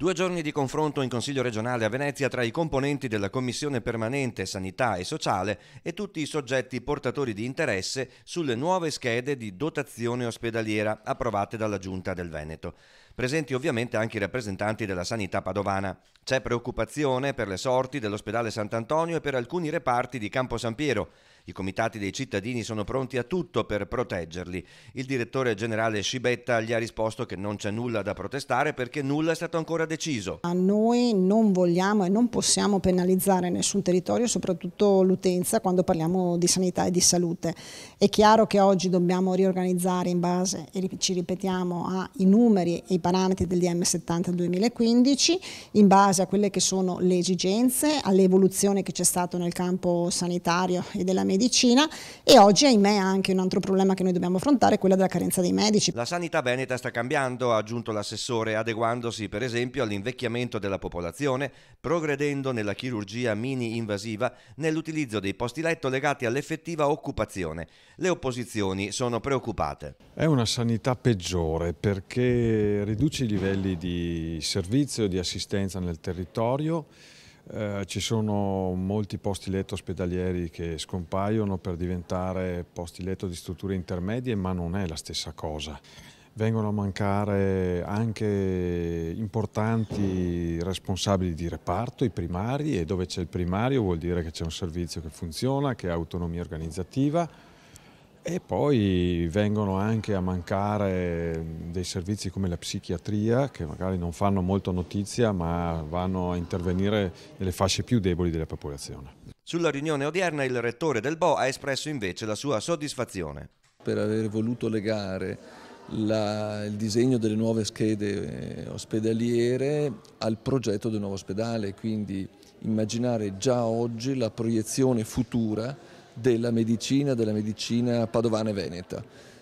Due giorni di confronto in Consiglio regionale a Venezia tra i componenti della Commissione permanente Sanità e Sociale e tutti i soggetti portatori di interesse sulle nuove schede di dotazione ospedaliera approvate dalla Giunta del Veneto. Presenti ovviamente anche i rappresentanti della sanità padovana. C'è preoccupazione per le sorti dell'ospedale Sant'Antonio e per alcuni reparti di Campo San Piero. I comitati dei cittadini sono pronti a tutto per proteggerli. Il direttore generale Scibetta gli ha risposto che non c'è nulla da protestare perché nulla è stato ancora deciso. A noi non vogliamo e non possiamo penalizzare nessun territorio, soprattutto l'utenza, quando parliamo di sanità e di salute. È chiaro che oggi dobbiamo riorganizzare in base, e ci ripetiamo, ai numeri e i parametri del DM70 2015, in base a quelle che sono le esigenze, all'evoluzione che c'è stata nel campo sanitario e della medicina medicina e oggi ahimè anche un altro problema che noi dobbiamo affrontare è quello della carenza dei medici. La sanità veneta sta cambiando, ha aggiunto l'assessore, adeguandosi per esempio all'invecchiamento della popolazione, progredendo nella chirurgia mini-invasiva, nell'utilizzo dei posti letto legati all'effettiva occupazione. Le opposizioni sono preoccupate. È una sanità peggiore perché riduce i livelli di servizio, di assistenza nel territorio, eh, ci sono molti posti letto ospedalieri che scompaiono per diventare posti letto di strutture intermedie, ma non è la stessa cosa. Vengono a mancare anche importanti responsabili di reparto, i primari, e dove c'è il primario vuol dire che c'è un servizio che funziona, che ha autonomia organizzativa, e poi vengono anche a mancare dei servizi come la psichiatria che magari non fanno molto notizia ma vanno a intervenire nelle fasce più deboli della popolazione. Sulla riunione odierna il rettore del BO ha espresso invece la sua soddisfazione. Per aver voluto legare la, il disegno delle nuove schede eh, ospedaliere al progetto del nuovo ospedale, quindi immaginare già oggi la proiezione futura della medicina, della medicina padovana e veneta.